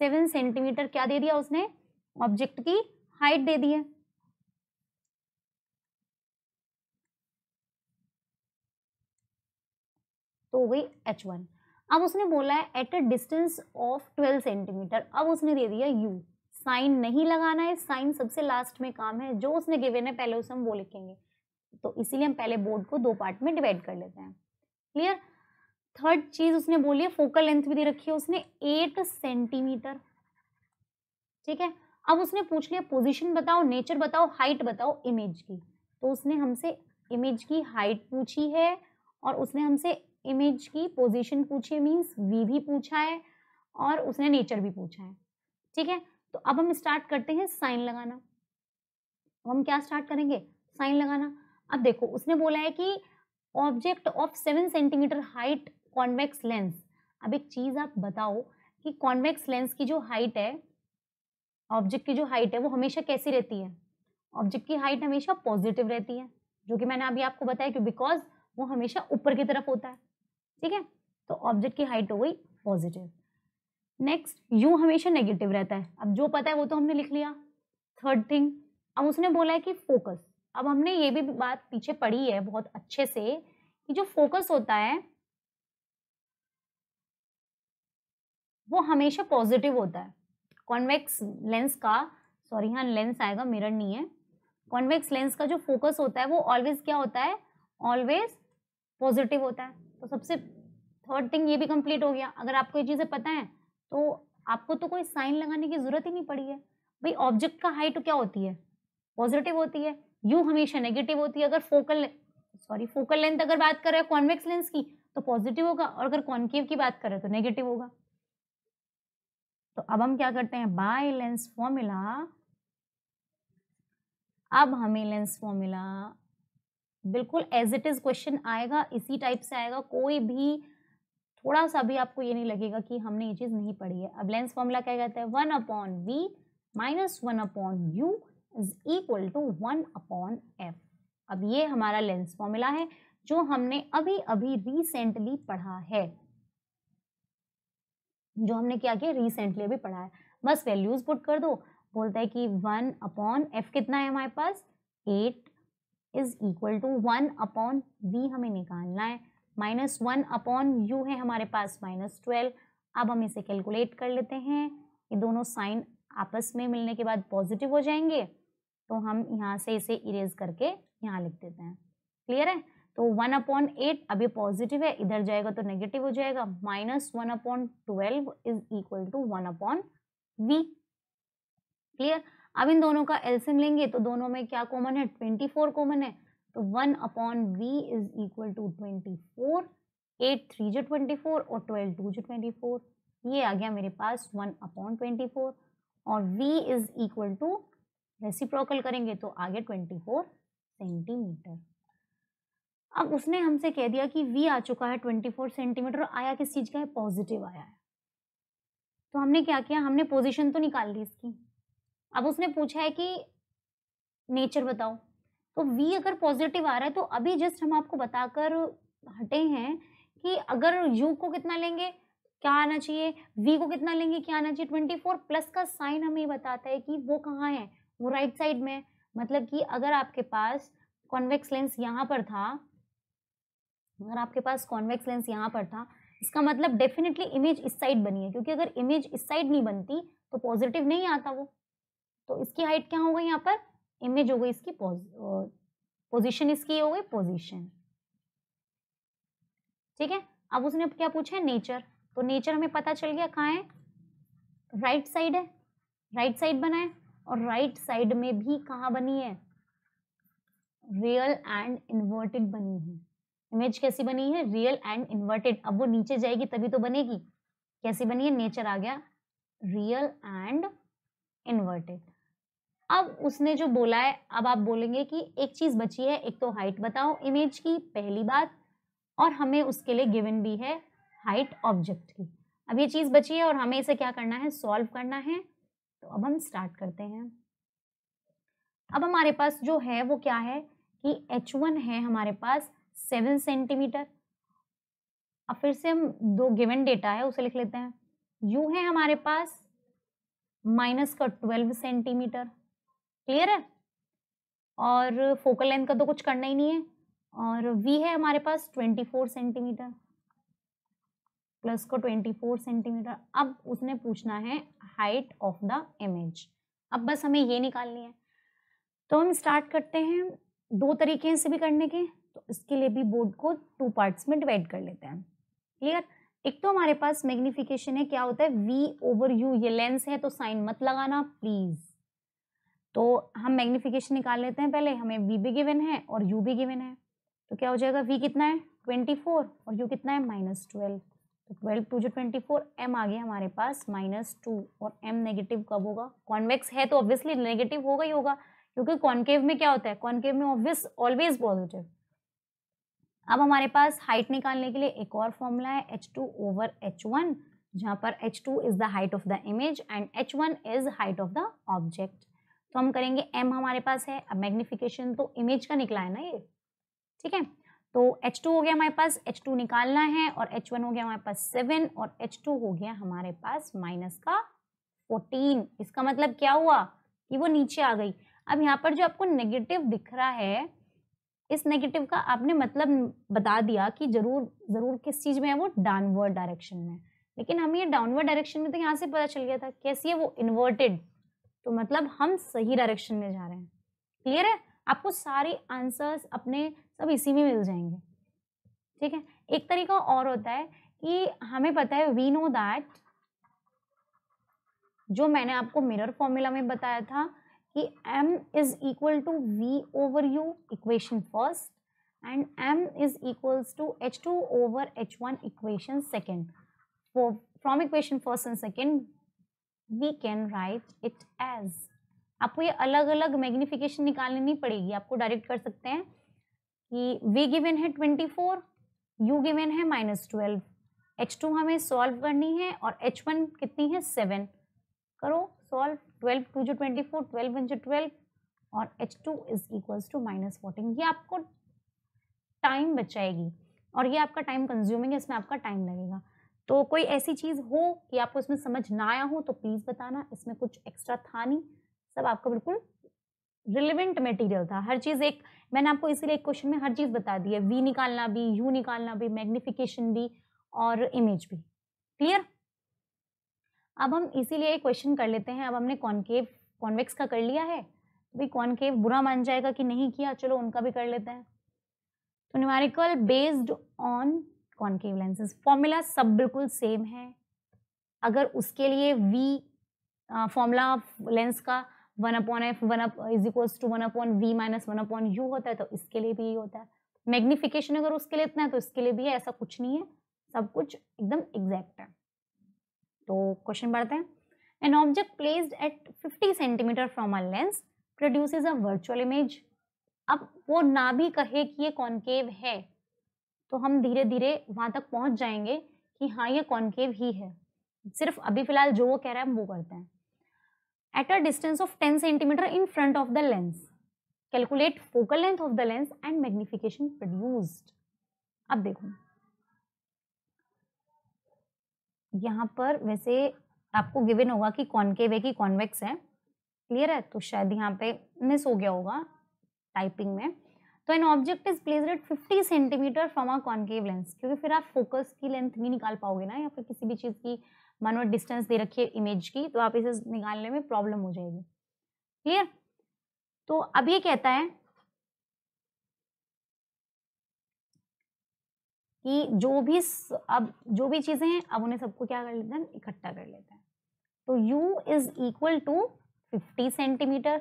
seven centimetre क्या दे दिया उसने ऑब्जेक्ट की हाइट दे दी है तो वही एच वन अब उसने बोला है at a distance of twelve centimetre अब उसने दे दिया यू साइन नहीं लगाना है साइन सबसे लास्ट में काम है जो उसने गिवेन है पहले उसे हम वो लिखेंगे तो इसीलिए हम पहले बोर्ड को दो पार्ट में डिवाइड कर लेते हैं क्लियर थर्ड चीज उसने बोली है फोकल लेंथ भी दे रखी है उसने एट सेंटीमीटर ठीक है अब उसने पूछ लिया पोजीशन बताओ नेचर बताओ हाइट बताओ इमेज की तो उसने हमसे इमेज की हाइट पूछी है और उसने हमसे इमेज की पोजीशन पूछी है मीन्स वी भी पूछा है और उसने नेचर भी पूछा है ठीक है तो अब हम स्टार्ट करते हैं साइन लगाना हम क्या स्टार्ट करेंगे साइन लगाना अब देखो उसने बोला है कि object of seven centimetre height convex lens अब एक चीज आप बताओ कि कॉन्वेक्स लेंस की जो हाइट है ऑब्जेक्ट की जो हाइट है वो हमेशा कैसी रहती है ऑब्जेक्ट की हाइट हमेशा पॉजिटिव रहती है जो कि मैंने अभी आपको बताया कि बिकॉज वो हमेशा ऊपर की तरफ होता है ठीक है तो ऑब्जेक्ट की हाइट हो गई पॉजिटिव नेक्स्ट यू हमेशा नेगेटिव रहता है अब जो पता है वो तो हमने लिख लिया थर्ड थिंग अब उसने बोला है कि फोकस अब हमने ये भी बात पीछे पढ़ी है बहुत अच्छे से कि जो फोकस होता है वो हमेशा पॉजिटिव होता है कॉन्वेक्स लेंस का सॉरी हाँ लेंस आएगा मिरर नहीं है कॉन्वेक्स लेंस का जो फोकस होता है वो ऑलवेज क्या होता है ऑलवेज पॉजिटिव होता है तो सबसे थर्ड थिंग ये भी कंप्लीट हो गया अगर आपको ये चीज़ें पता है तो आपको तो कोई साइन लगाने की जरूरत ही नहीं पड़ी है भाई ऑब्जेक्ट का हाइट क्या होती है पॉजिटिव होती है यू हमेशा नेगेटिव होती है अगर फोकल सॉरी फोकल लेंथ अगर बात कर रहे हैं कॉन्वेक्स लेंस की तो पॉजिटिव होगा और अगर कॉन्केव की बात करें तो नेगेटिव होगा तो अब हम क्या करते हैं बाय लेंस फॉर्मूला अब हमें लेंस फॉर्मूला बिल्कुल एज इट इज क्वेश्चन आएगा इसी टाइप से आएगा कोई भी थोड़ा सा भी आपको ये नहीं लगेगा कि हमने ये चीज़ नहीं पढ़ी है अब लेंस फॉर्मूला क्या कहता है one upon we minus one upon u is equal to one upon f अब ये हमारा लेंस फॉर्मूला है जो हमने अभी अभी रिसेंटली पढ़ा है जो हमने क्या किया रिसेंटली अभी पढ़ा है बस वैल्यूज पुट कर दो बोलता है कि वन अपॉन एफ कितना है हमारे पास at is equal to one upon v हमें निकालना है माइनस वन अपॉन यू है हमारे पास माइनस ट्वेल्व अब हम इसे कैलकुलेट कर लेते हैं ये दोनों साइन आपस में मिलने के बाद पॉजिटिव हो जाएंगे तो हम यहाँ से इसे इरेज करके यहाँ लिख देते हैं क्लियर है तो वन अपॉन एट अब ये पॉजिटिव है इधर जाएगा तो नेगेटिव हो जाएगा minus one upon twelve is equal to one upon v clear अब इन दोनों का एल्सियम लेंगे तो दोनों में क्या कॉमन है ट्वेंटी फोर कॉमन है तो one upon v is equal to twenty four eight three जो ट्वेंटी फोर और ट्वेल्व टू जो ट्वेंटी फोर ये आ गया मेरे पास वन अपॉन ट्वेंटी फोर और v is equal to reciprocal करेंगे तो आ गया ट्वेंटी फोर सेंटीमीटर अब उसने हमसे कह दिया कि वी आ चुका है ट्वेंटी फोर सेंटीमीटर आया किस चीज़ का है पॉजिटिव आया है तो हमने क्या किया हमने पोजिशन तो निकाल ली इसकी अब उसने पूछा है कि नेचर बताओ तो वी अगर पॉजिटिव आ रहा है तो अभी जस्ट हम आपको बताकर हटे हैं कि अगर यू को कितना लेंगे क्या आना चाहिए वी को कितना लेंगे क्या आना चाहिए ट्वेंटी फोर प्लस का साइन हमें बताता है कि वो कहाँ है वो राइट साइड में मतलब कि अगर आपके पास कॉन्वेक्स लेंस यहाँ पर था अगर आपके पास कॉन्वेक्स लेंस यहाँ पर था इसका मतलब डेफिनेटली इमेज इस साइड बनी है क्योंकि अगर इमेज इस साइड नहीं बनती तो पॉजिटिव नहीं आता वो तो इसकी हाइट क्या होगा यहाँ पर इमेज हो गई इसकी पोजिशन इसकी हो गई पोजिशन ठीक है अब उसने क्या पूछा है नेचर तो नेचर हमें पता चल गया कहाँ है राइट साइड है राइट साइड बना है और राइट साइड में भी कहाँ बनी है रियल एंड इन्वर्टेड बनी है इमेज कैसी बनी है रियल एंड इन्वर्टेड अब वो नीचे जाएगी तभी तो बनेगी कैसी बनी है नेचर आ गया रियल एंड इन्वर्टेड अब उसने जो बोला है अब आप बोलेंगे कि एक चीज़ बची है एक तो हाइट बताओ इमेज की पहली बात और हमें उसके लिए गिवन भी है हाइट ऑब्जेक्ट की अब ये चीज़ बची है और हमें इसे क्या करना है सॉल्व करना है तो अब हम स्टार्ट करते हैं अब हमारे पास जो है वो क्या है कि H1 है हमारे पास सेवन सेंटीमीटर अब फिर से हम दो गिवन डेटा है उसे लिख लेते हैं U है हमारे पास माइनस का ट्वेल्व सेंटीमीटर क्लियर है और फोकल लेंथ का तो कुछ करना ही नहीं है और वी है हमारे पास ट्वेंटी फोर सेंटीमीटर प्लस को ट्वेंटी फोर सेंटीमीटर अब उसने पूछना है हाइट ऑफ द इमेज अब बस हमें ये निकालनी है तो हम स्टार्ट करते हैं दो तरीके से भी करने के तो इसके लिए भी बोर्ड को टू पार्ट्स में डिवाइड कर लेते हैं क्लियर एक तो हमारे पास मैग्निफिकेशन है क्या होता है वी ओवर यू ये लेंस है तो साइन मत लगाना प्लीज़ तो हम मैग्निफिकेशन निकाल लेते हैं पहले हमें वी भी गिवन है और यू भी गिवन है तो क्या हो जाएगा वी कितना है ट्वेंटी फोर और यू कितना है माइनस ट्वेल्व तो ट्वेल्व टू जो ट्वेंटी फोर एम आ गया हमारे पास माइनस टू और एम नेगेटिव कब होगा कॉन्वेक्स है तो ऑब्वियसली नेगेटिव होगा ही होगा क्योंकि कॉन्केव में क्या होता है कॉन्केव में ऑब्वियस ऑलवेज पॉजिटिव अब हमारे पास हाइट निकालने के लिए एक और फॉर्मूला है h two over H one जहाँ पर h two is the height of the image and h one is height of the object तो हम करेंगे एम हमारे पास है अब मैग्निफिकेशन तो इमेज का निकला है ना ये ठीक है तो H2 हो गया हमारे पास H2 निकालना है और H1 हो गया हमारे पास सेवन और H2 हो गया हमारे पास माइनस का फोर्टीन इसका मतलब क्या हुआ कि वो नीचे आ गई अब यहाँ पर जो आपको नेगेटिव दिख रहा है इस नेगेटिव का आपने मतलब बता दिया कि जरूर जरूर किस चीज़ में है वो डाउनवर्ड डायरेक्शन में लेकिन हमें ये डाउनवर्ड डायरेक्शन में तो यहाँ से पता चल गया था कैसी है वो इन्वर्टेड तो मतलब हम सही डायरेक्शन में जा रहे हैं क्लियर है आपको सारे आंसर्स अपने सब इसी में मिल जाएंगे ठीक है एक तरीका और होता है कि हमें पता है वी नो दैट जो मैंने आपको मिरर फॉर्मूला में बताया था कि m is equal to v over u equation first and m is equals to H two over H one equation second from equation first and second v can write it as आपको ये अलग अलग मैग्निफिकेशन निकालनी नहीं पड़ेगी आपको डायरेक्ट कर सकते हैं कि वी गिवेन है ट्वेंटी फोर यू गिवेन है माइनस ट्वेल्व एच टू हमें सॉल्व करनी है और एच वन कितनी है सेवन करो सॉल्व ट्वेल्व टू जो ट्वेंटी फोर ट्वेल्व इन जो ट्वेल्व और h two is equals to minus fourteen ये आपको टाइम बचाएगी और ये आपका टाइम कंज्यूमिंग है इसमें आपका टाइम लगेगा तो कोई ऐसी चीज़ हो कि आपको इसमें समझ ना आया हो तो प्लीज़ बताना इसमें कुछ एक्स्ट्रा था नहीं सब आपका बिल्कुल रिलेवेंट मटेरियल था हर चीज़ एक मैंने आपको इसीलिए एक क्वेश्चन में हर चीज़ बता दी है वी निकालना भी यू निकालना भी मैग्निफिकेशन भी और इमेज भी क्लियर अब हम इसीलिए एक क्वेश्चन कर लेते हैं अब हमने कॉन्केव कॉन्वेक्स का कर लिया है भाई कॉन्केव बुरा मान जाएगा कि नहीं किया चलो उनका भी कर लेते हैं तो numerical based on concave lenses formula सब बिल्कुल सेम है अगर उसके लिए वी फॉर्मूला लेंस का one upon f one up is equals to one upon we minus one upon u होता है तो इसके लिए भी यही होता है मैग्निफिकेशन अगर उसके लिए इतना है तो इसके लिए भी है ऐसा कुछ नहीं है सब कुछ एकदम एग्जैक्ट है तो क्वेश्चन बढ़ते हैं an object placed at 50 centimetre from a lens produces a virtual image अब वो ना भी कहे कि ये कॉन्केव है तो हम धीरे धीरे वहाँ तक पहुँच जाएंगे कि हाँ ये कॉन्केव ही है सिर्फ अभी फिलहाल जो वो कह रहा है वो करते हैं at a distance of ten centimetre in front of the lens calculate focal length of the lens and magnification produced अब देखो यहाँ पर वैसे आपको गिवन होगा कि कॉन्केव है कि कॉन्वेक्स है क्लियर है तो शायद यहाँ पे मिस हो गया होगा टाइपिंग में तो an object is placed at fifty centimetre from a concave lens क्योंकि फिर आप फोकस की लेंथ नहीं निकाल पाओगे ना या फिर किसी भी चीज़ की मानो डिस्टेंस दे रखी है इमेज की तो आप इसे निकालने में प्रॉब्लम हो जाएगी क्लियर तो अब ये कहता है कि जो भी अब जो भी चीज़ें हैं अब उन्हें सबको क्या कर लेते हैं इकट्ठा कर लेते हैं तो u is equal to 50 centimetre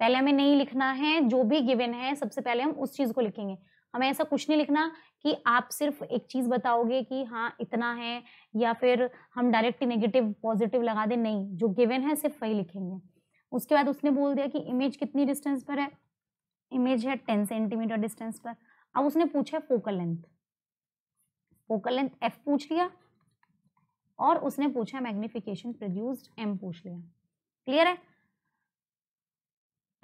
पहले हमें नहीं लिखना है जो भी गिवन है सबसे पहले हम उस चीज़ को लिखेंगे हमें ऐसा कुछ नहीं लिखना कि आप सिर्फ एक चीज़ बताओगे कि हाँ इतना है या फिर हम डायरेक्ट नेगेटिव पॉजिटिव लगा दें नहीं जो गिवन है सिर्फ वही लिखेंगे उसके बाद उसने बोल दिया कि इमेज कितनी डिस्टेंस पर है इमेज है टेन सेंटीमीटर डिस्टेंस पर अब उसने पूछा focal length focal length f पूछ लिया और उसने पूछा मैग्निफिकेशन प्रोड्यूस्ड एम पूछ लिया क्लियर है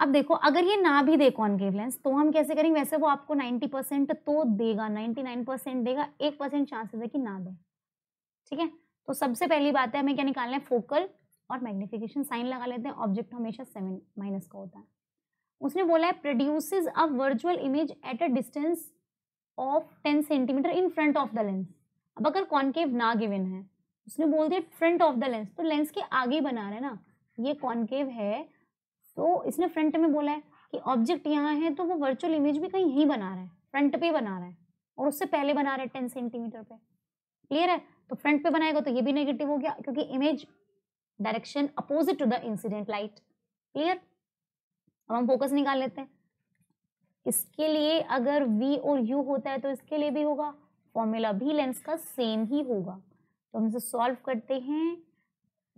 अब देखो अगर ये ना भी दे कॉन्केव लेंस तो हम कैसे करेंगे वैसे वो आपको 90 परसेंट तो देगा 99 परसेंट देगा एक परसेंट चांसेस है कि ना दे ठीक है तो सबसे पहली बात है हमें क्या निकालना है फोकल और मैग्निफिकेशन साइन लगा लेते हैं ऑब्जेक्ट हमेशा सेवन माइनस का होता है उसने बोला है produces a virtual image at a distance of ten centimetre in front of the lens अब अगर कॉन्केव ना गिवन है उसने बोल दिया फ्रंट ऑफ द लेंस तो लेंस के आगे बना रहे ना ये कॉन्केव है तो इसने फ्रंट में बोला है कि ऑब्जेक्ट यहाँ है तो वो वर्चुअल इमेज भी कहीं यहीं बना रहा है फ्रंट पे बना रहा है और उससे पहले बना रहा है टेन सेंटीमीटर पे क्लियर है तो फ्रंट पे बनाएगा तो ये भी नेगेटिव हो गया क्योंकि image direction opposite to the incident light clear अब हम फोकस निकाल लेते हैं इसके लिए अगर वी और यू होता है तो इसके लिए भी होगा फॉर्मूला भी लेंस का सेम ही होगा तो हम इसे सॉल्व करते हैं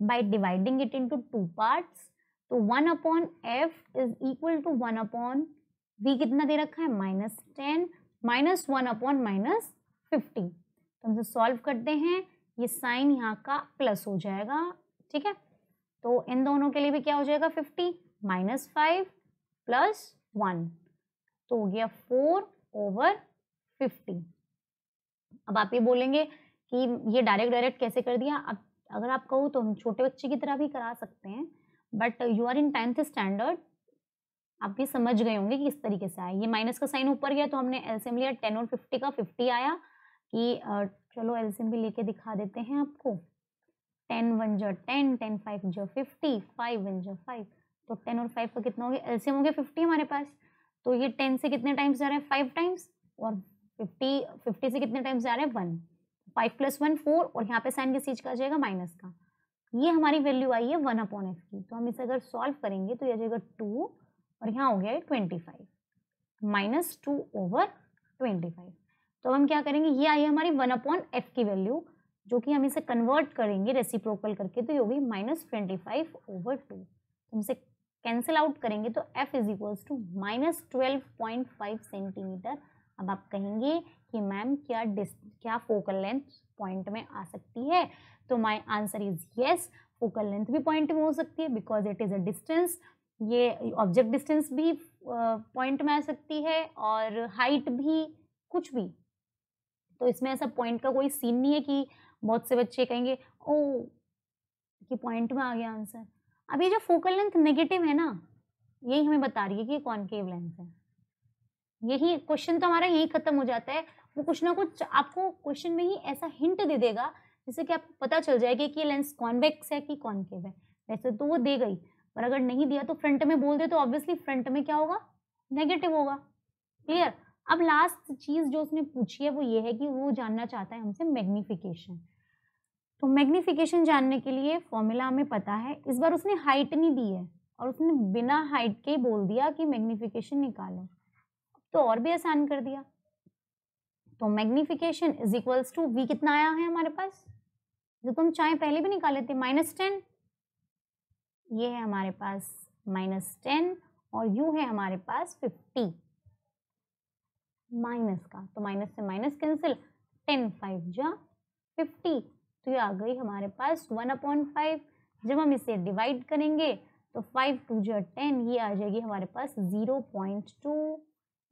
by dividing it into two parts तो one upon F is equal to one upon v कितना दे रखा है minus ten minus one upon minus fifty तो हम सॉल्व करते हैं ये साइन यहाँ का प्लस हो जाएगा ठीक है तो इन दोनों के लिए भी क्या हो जाएगा fifty minus five plus one तो हो गया फोर ओवर फिफ्टी अब आप ये बोलेंगे कि ये डायरेक्ट डायरेक्ट कैसे कर दिया अब अगर आप कहो तो हम छोटे बच्चे की तरह भी करा सकते हैं but you are in tenth standard आप ये समझ गए होंगे कि किस तरीके से आया ये माइनस का साइन ऊपर गया तो हमने एल्सियम लिया टेन और फिफ्टी का फिफ्टी आया कि चलो एल्सियम भी लेके दिखा देते हैं आपको टेन वन जो टेन टेन फाइव जो फिफ्टी फाइव वन जो फाइव तो टेन और फाइव का कितना हो गया एल्सियम हो गया फिफ्टी हमारे पास तो ये टेन से कितने टाइम्स जा रहा है फाइव टाइम्स और फिफ्टी फिफ्टी से कितने टाइम्स जा रहे हैं one five plus one four और यहाँ पे साइन किस चीज का आ जाएगा माइनस का ये हमारी वैल्यू आई है वन अपॉन एक्स की तो हम इसे अगर सॉल्व करेंगे तो यह जाएगा टू और यहाँ हो गया है twenty five minus two over twenty five तो हम क्या करेंगे ये आई है हमारी वन अपॉन एफ की वैल्यू जो कि हम इसे कन्वर्ट करेंगे रेसिप्रोकल करके तो ये होगी minus twenty five over two तो हम इसे कैंसिल आउट करेंगे तो f is equals to minus twelve point five centimetre अब आप कहेंगे कि मैम क्या डिस क्या फोकल लेंथ पॉइंट में आ सकती है तो my answer is yes focal length भी पॉइंट में हो सकती है because it is a distance ये ऑब्जेक्ट डिस्टेंस भी पॉइंट uh, में आ सकती है और हाइट भी कुछ भी तो इसमें ऐसा पॉइंट का कोई सीन नहीं है कि बहुत से बच्चे कहेंगे ओ कि पॉइंट में आ गया आंसर अब ये जो फोकल लेंथ नेगेटिव है ना यही हमें बता रही है कि ये कॉन्केव लेंथ है यही क्वेश्चन तो हमारा यही खत्म हो जाता है वो कुछ ना कुछ आपको क्वेश्चन में ही ऐसा हिंट दे देगा जैसे कि आपको पता चल जाएगा कि लेंस कॉन्वेक्स है कि कॉन्केव है वैसे तो वो दे गई पर अगर नहीं दिया तो फ्रंट में बोल दे तो ऑब्वियसली फ्रंट में क्या होगा नेगेटिव होगा क्लियर अब लास्ट चीज़ जो उसने पूछी है वो ये है कि वो जानना चाहता है हमसे मैग्निफिकेशन तो मैग्निफिकेशन जानने के लिए फॉर्मूला हमें पता है इस बार उसने हाइट नहीं दी है और उसने बिना हाइट के बोल दिया कि मैग्निफिकेशन निकालो तो और भी आसान कर दिया तो magnification is equals to v कितना आया है हमारे पास जो तुम चाहे पहले भी निकाल लेते माइनस टेन ये है हमारे पास माइनस टेन और यू है हमारे पास फिफ्टी माइनस का तो माइनस से माइनस कैंसिल टेन फाइव जा फिफ्टी तो ये आ गई हमारे पास वन अपॉन फाइव जब हम इसे डिवाइड करेंगे तो फाइव टू जो टेन ये आ जाएगी हमारे पास ज़ीरो पॉइंट टू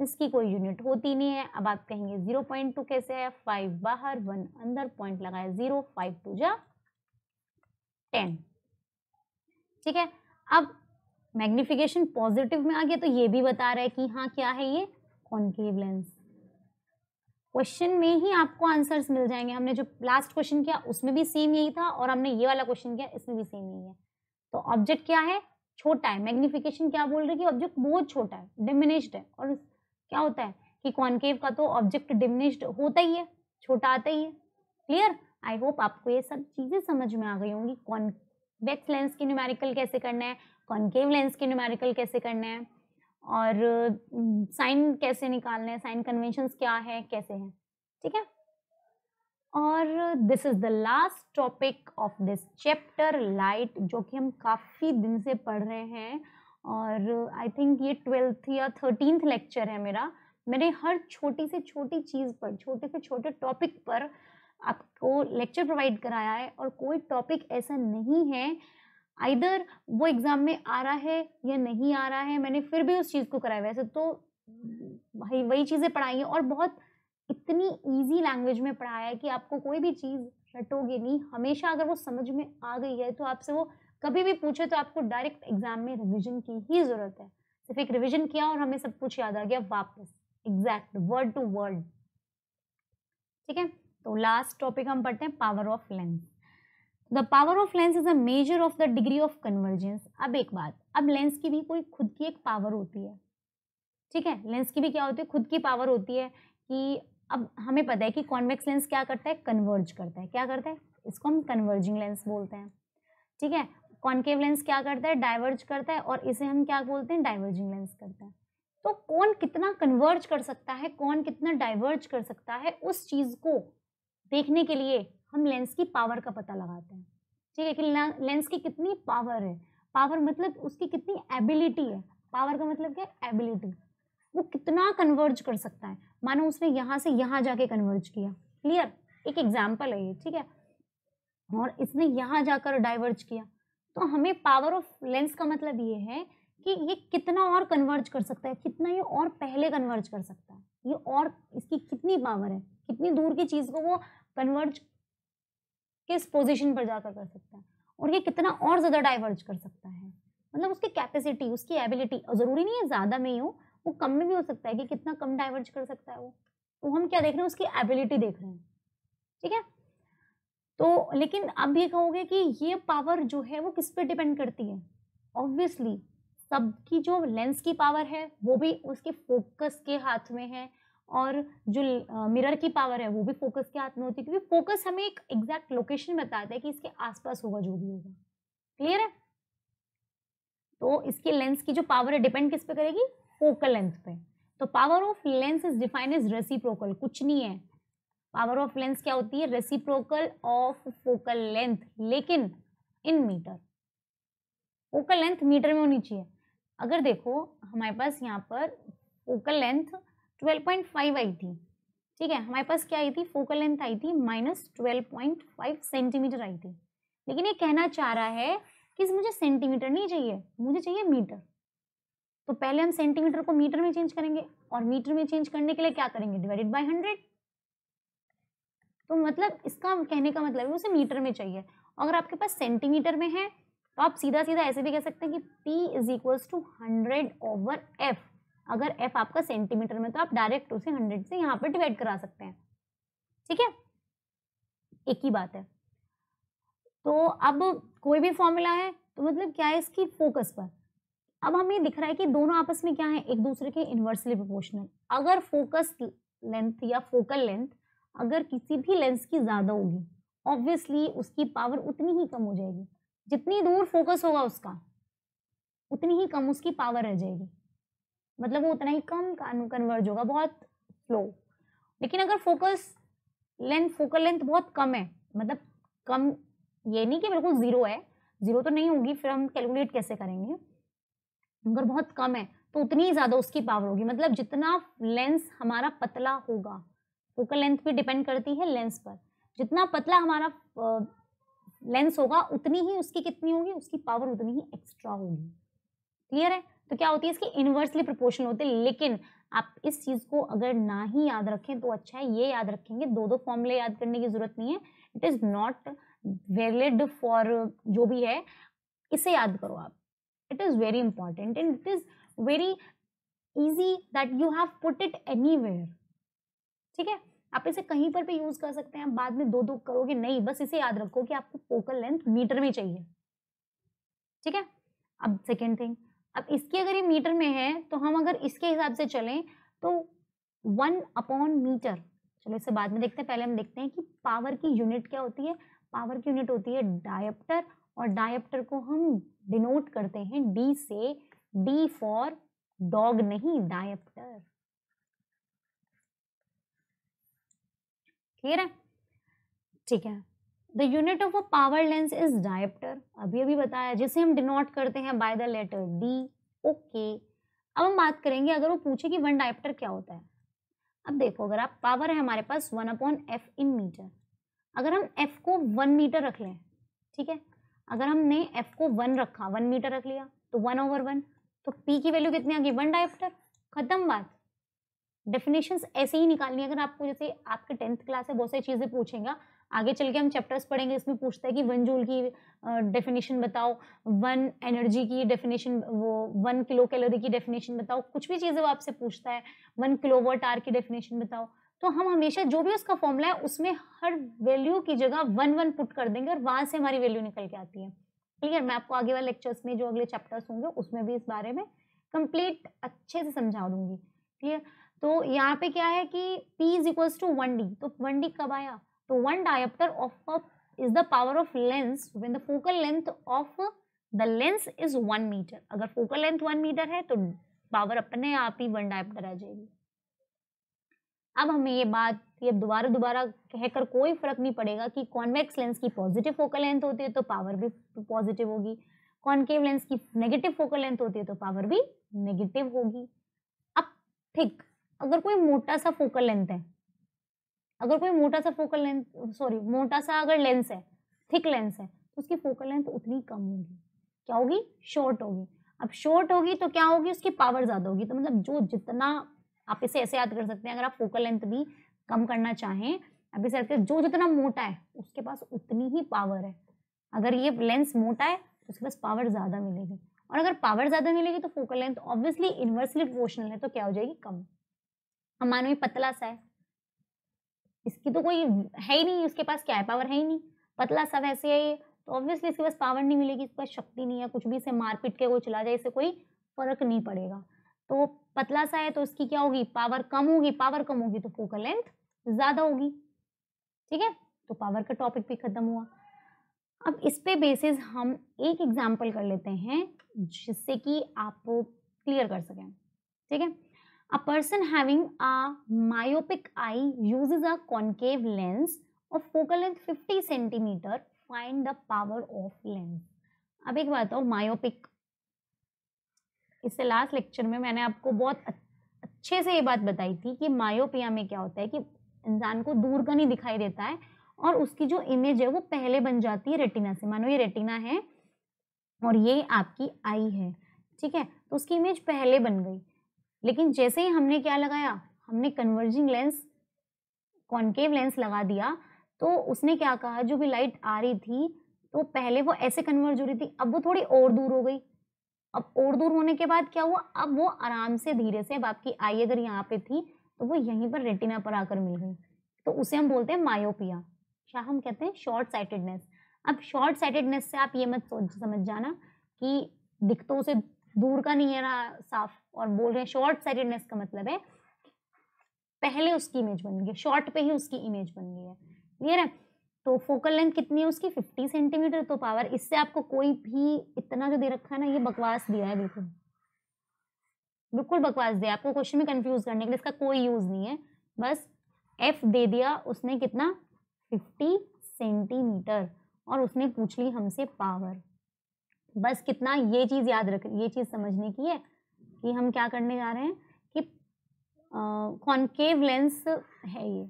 इसकी कोई यूनिट होती नहीं है अब आप कहेंगे जीरो पॉइंट टू कैसे है फाइव बाहर वन अंदर पॉइंट लगाया जीरो फाइव टू जा टेन ठीक है अब मैग्निफिकेशन पॉजिटिव में आ गया तो ये भी बता रहा है कि हाँ क्या है ये कॉन्केव लेंस क्वेश्चन में ही आपको आंसर्स मिल जाएंगे हमने जो लास्ट क्वेश्चन किया उसमें भी सेम यही था और हमने ये वाला क्वेश्चन किया इसमें भी सेम यही है तो ऑब्जेक्ट क्या है छोटा है मैग्निफिकेशन क्या बोल रही है कि ऑब्जेक्ट बहुत छोटा है डिमिनिश्ड है और क्या होता है कि कॉन्केव का तो ऑब्जेक्ट डिमिनिश्ड होता ही है छोटा आता ही है क्लियर आई होप आपको ये सब चीज़ें समझ में आ गई होंगी कॉन्वेक्स लेंस के न्यूमेरिकल कैसे करना है कॉन्केव लेंस के न्यूमेरिकल कैसे करना है और साइन uh, कैसे निकालना है साइन कन्वेंशन क्या है कैसे है ठीक है और this is the last topic of this chapter light जो कि हम काफ़ी दिन से पढ़ रहे हैं और आई थिंक ये ट्वेल्थ या थर्टीनथ लेक्चर है मेरा मैंने हर छोटी से छोटी चीज़ पर छोटे से छोटे टॉपिक पर आपको लेक्चर प्रोवाइड कराया है और कोई टॉपिक ऐसा नहीं है इधर वो एग्ज़ाम में आ रहा है या नहीं आ रहा है मैंने फिर भी उस चीज़ को कराया वैसे तो भाई वही चीज़ें पढ़ाई हैं और बहुत इतनी इजी लैंग्वेज में पढ़ाया है कि आपको कोई भी चीज़ रटोगे नहीं हमेशा अगर वो समझ में आ गई है तो आपसे वो कभी भी पूछे तो आपको डायरेक्ट एग्जाम में रिविजन की ही जरूरत है सिर्फ एक रिविजन किया और हमें सब कुछ याद आ गया वापस एग्जैक्ट वर्ड टू वर्ड ठीक है तो लास्ट टॉपिक हम पढ़ते हैं power of lens the power of lens is a measure of the degree of convergence अब एक बात अब लेंस की भी कोई खुद की एक पावर होती है ठीक है लेंस की भी क्या होती है खुद की पावर होती है कि अब हमें पता है कि कॉन्वेक्स लेंस क्या करता है कन्वर्ज करता है क्या करता है इसको हम कन्वर्जिंग लेंस बोलते हैं ठीक है कॉन्केव लेंस क्या करता है डाइवर्ज करता है और इसे हम क्या बोलते हैं डाइवर्जिंग लेंस करता है तो कौन कितना कन्वर्ज कर सकता है कौन कितना डाइवर्ज कर सकता है उस चीज़ को देखने के लिए हम लेंस की पावर का पता लगाते हैं ठीक है कि लेंस की कितनी पावर है पावर मतलब उसकी कितनी एबिलिटी है पावर का मतलब क्या है एबिलिटी वो कितना कन्वर्ज कर सकता है मानो उसने यहाँ से यहाँ जाके कन्वर्ज किया क्लियर एक एग्जाम्पल है ये ठीक है और इसने यहाँ जाकर डाइवर्ज किया तो हमें पावर ऑफ लेंस का मतलब ये है कि ये कितना और कन्वर्ज कर सकता है कितना ये और पहले कन्वर्ज कर सकता है ये और इसकी कितनी पावर है कितनी दूर की चीज़ को वो कन्वर्ज किस पोजीशन पर जाकर कर सकता है और ये कितना और ज़्यादा डाइवर्ज कर सकता है मतलब उसकी कैपेसिटी उसकी एबिलिटी ज़रूरी नहीं है ज़्यादा में ही हो वो कम में भी हो सकता है कि कितना कम डाइवर्ज कर सकता है वो तो हम क्या देख रहे हैं उसकी एबिलिटी देख रहे हैं ठीक है तो लेकिन अब ये कहोगे कि ये पावर जो है वो किस पे डिपेंड करती है ऑब्वियसली सबकी जो लेंस की पावर है वो भी उसके फोकस के हाथ में है और जो मिरर की पावर है वो भी फोकस के हाथ में होती है क्योंकि फोकस हमें एक एग्जैक्ट लोकेशन बताता है कि इसके आसपास होगा जो भी होगा क्लियर है तो इसके लेंस की जो पावर है डिपेंड किस पे करेगी फोकल लेंथ पे तो power of lens is defined as reciprocal कुछ नहीं है पावर ऑफ लेंस क्या होती है रेसिप्रोकल ऑफ फोकल लेंथ लेकिन in metre focal length metre में होनी चाहिए अगर देखो हमारे पास यहाँ पर फोकल लेंथ 12.5 आई थी ठीक है हमारे पास क्या आई थी फोकल लेंथ आई थी माइनस ट्वेल्व सेंटीमीटर आई थी लेकिन ये कहना चाह रहा है कि मुझे सेंटीमीटर नहीं चाहिए मुझे चाहिए मीटर तो पहले हम सेंटीमीटर को मीटर में चेंज करेंगे और मीटर में चेंज करने के लिए क्या करेंगे डिवाइडेड बाय हंड्रेड तो मतलब इसका कहने का मतलब है उसे मीटर में चाहिए अगर आपके पास सेंटीमीटर में है तो आप सीधा सीधा ऐसे भी कह सकते हैं कि P is equals to hundred over f अगर एफ आपका सेंटीमीटर में तो आप डायरेक्ट उसे हंड्रेड से यहाँ पर डिवाइड करा सकते हैं ठीक है एक ही बात है तो अब कोई भी फॉर्मूला है तो मतलब क्या है इसकी फोकस पर अब हमें दिख रहा है कि दोनों आपस में क्या है एक दूसरे के इन्वर्सली प्रोपोर्शनल अगर फोकस लेंथ या फोकल लेंथ अगर किसी भी लेंस की ज़्यादा होगी ऑब्वियसली उसकी पावर उतनी ही कम हो जाएगी जितनी दूर फोकस होगा उसका उतनी ही कम उसकी पावर रह जाएगी मतलब वो उतना ही कम कन्वर्ज होगा बहुत स्लो लेकिन अगर फोकस लेंथ फोकल लेंथ बहुत कम है मतलब कम ये नहीं कि बिल्कुल ज़ीरो है ज़ीरो तो नहीं होगी फिर हम कैलकुलेट कैसे करेंगे अगर बहुत कम है तो उतनी ही ज़्यादा उसकी पावर होगी मतलब जितना लेंस हमारा पतला होगा फोकल लेंथ भी डिपेंड करती है लेंस पर जितना पतला हमारा लेंस होगा उतनी ही उसकी कितनी होगी उसकी पावर उतनी ही एक्स्ट्रा होगी क्लियर है तो क्या होती है इसकी इनवर्सली प्रोपोर्शन होते है लेकिन आप इस चीज़ को अगर ना ही याद रखें तो अच्छा है ये याद रखेंगे दो दो फॉर्मूले याद करने की ज़रूरत नहीं है it is not valid for जो भी है इसे याद करो आप it is very important and it is very easy that you have put it anywhere ठीक है आप इसे कहीं पर भी यूज कर सकते हैं बाद में दो दो करोगे नहीं बस इसे याद रखो कि आपको फोकल लेंथ मीटर में चाहिए ठीक है अब सेकेंड थिंग अब इसकी अगर ये मीटर में है तो हम अगर इसके हिसाब से चलें तो वन अपॉन मीटर चलो इससे बाद में देखते हैं पहले हम देखते हैं कि पावर की यूनिट क्या होती है पावर की यूनिट होती है डायप्टर और डायप्टर को हम डिनोट करते हैं डी से डी फॉर डॉग नहीं डायप्टर क्लियर है ठीक है the unit of a power lens is dioptre अभी अभी बताया जिसे हम डिनोट करते हैं by the letter d okay अब हम बात करेंगे अगर वो पूछे कि वन डायप्टर क्या होता है अब देखो अगर आप पावर है हमारे पास one upon f in metre अगर हम एफ को वन मीटर रख लें ठीक है अगर हमने एफ को वन रखा वन मीटर रख लिया तो वन ओवर वन तो पी की वैल्यू कितनी आ गई वन डायप्टर खत्म बात डेफिनेशन ऐसे ही निकालनी है अगर आपको जैसे आपके टेंथ क्लास है बहुत सारी चीज़ें पूछेंगे आगे चल के हम चैप्टर्स पढ़ेंगे इसमें पूछता है कि वन जूल की डेफिनेशन बताओ वन एनर्जी की डेफिनेशन वो वन किलो कैलोरी की डेफिनेशन बताओ कुछ भी चीज़ें वो आपसे पूछता है वन किलो वर्ट आर की डेफिनेशन बताओ तो हम हमेशा जो भी उसका फॉर्मूला है उसमें हर वैल्यू की जगह वन वन पुट कर देंगे और वहाँ से हमारी वैल्यू निकल के आती है क्लियर मैं आपको आगे वाले लेक्चर्स में जो अगले चैप्टर्स होंगे उसमें भी इस बारे में कंप्लीट अच्छे से समझा दूंगी क्लियर तो यहाँ पे क्या है कि P is equals to one D तो वन डी कब आया तो one dioptre of is the power of lens when the focal length of the lens is one metre अगर फोकल लेंथ वन मीटर है तो पावर अपने आप ही वन डायप्टर आ जाएगी अब हमें ये बात ये दोबारा दोबारा कहकर कोई फर्क नहीं पड़ेगा कि कॉन्वेक्स लेंस की पॉजिटिव फोकल लेंथ होती है तो पावर भी पॉजिटिव होगी कॉन्केव लेंस की नेगेटिव फोकल लेंथ होती है तो पावर भी नेगेटिव होगी अब ठीक अगर कोई मोटा सा फोकल लेंथ है अगर कोई मोटा सा फोकल लेंथ सॉरी मोटा सा अगर लेंस है थिक लेंस है तो उसकी फोकल लेंथ उतनी कम होगी क्या होगी शॉर्ट होगी अब शॉर्ट होगी तो क्या होगी उसकी पावर ज़्यादा होगी तो मतलब जो जितना आप इसे ऐसे याद कर सकते हैं अगर आप फोकल लेंथ भी कम करना चाहें अब इसे के जो जितना मोटा है उसके पास उतनी ही पावर है अगर ये लेंस मोटा है तो उसके पास पावर ज़्यादा मिलेगी और अगर पावर ज़्यादा मिलेगी तो focal length obviously inversely proportional है तो क्या हो जाएगी कम मानो ये पतला सा है इसकी तो कोई है ही नहीं उसके पास क्या है पावर है ही नहीं पतला सा वैसे है ये तो ऑब्वियसली इसके पास पावर नहीं मिलेगी इसके पास शक्ति नहीं है कुछ भी इसे मार पीट के वो चला जाए इसे कोई फर्क नहीं पड़ेगा तो वो पतला सा है तो इसकी क्या होगी पावर कम होगी पावर कम होगी तो फोकल लेंथ ज़्यादा होगी ठीक है तो पावर का टॉपिक भी खत्म हुआ अब इस पे बेसिस हम एक एग्जाम्पल कर लेते हैं जिससे कि आप क्लियर कर सकें ठीक है A person having a myopic eye uses a concave lens of focal length 50 centimeter. Find the power of lens. अब एक बात बताओ मायोपिक इससे लास्ट लेक्चर में मैंने आपको बहुत अच्छे से ये बात बताई थी कि मायोपिया में क्या होता है कि इंसान को दूर का नहीं दिखाई देता है और उसकी जो इमेज है वो पहले बन जाती है रेटिना से मानो ये रेटिना है और ये आपकी आई है ठीक है तो उसकी इमेज पहले बन गई लेकिन जैसे ही हमने क्या लगाया हमने कन्वर्जिंग लेंस कॉन्केव लेंस लगा दिया तो उसने क्या कहा जो भी लाइट आ रही थी तो पहले वो ऐसे कन्वर्ज हो रही थी अब वो थोड़ी और दूर हो गई अब और दूर होने के बाद क्या हुआ अब वो आराम से धीरे से अब आपकी आई अगर यहाँ पे थी तो वो यहीं पर रेटिना पर आकर मिल गई तो उसे हम बोलते हैं मायोपिया क्या हम कहते हैं शॉर्ट साइटेडनेस अब शॉर्ट साइटेडनेस से आप ये मत सोच समझ जाना कि दिख तो उसे दूर का नहीं है ना साफ और बोल रहे हैं शॉर्ट साइडेडनेस का मतलब है पहले उसकी इमेज बन गई शॉर्ट पे ही उसकी इमेज बन गई है क्लियर है तो फोकल लेंथ कितनी है उसकी 50 सेंटीमीटर तो पावर इससे आपको कोई भी इतना जो दे रखा है ना ये बकवास दिया है बिल्कुल बिल्कुल बकवास दिया आपको क्वेश्चन में कंफ्यूज करने के लिए इसका कोई यूज़ नहीं है बस एफ दे दिया उसने कितना फिफ्टी सेंटीमीटर और उसने पूछ ली हमसे पावर बस कितना ये चीज़ याद रख ये चीज़ समझने की है कि हम क्या करने जा रहे हैं कि कॉन्केव लेंस है ये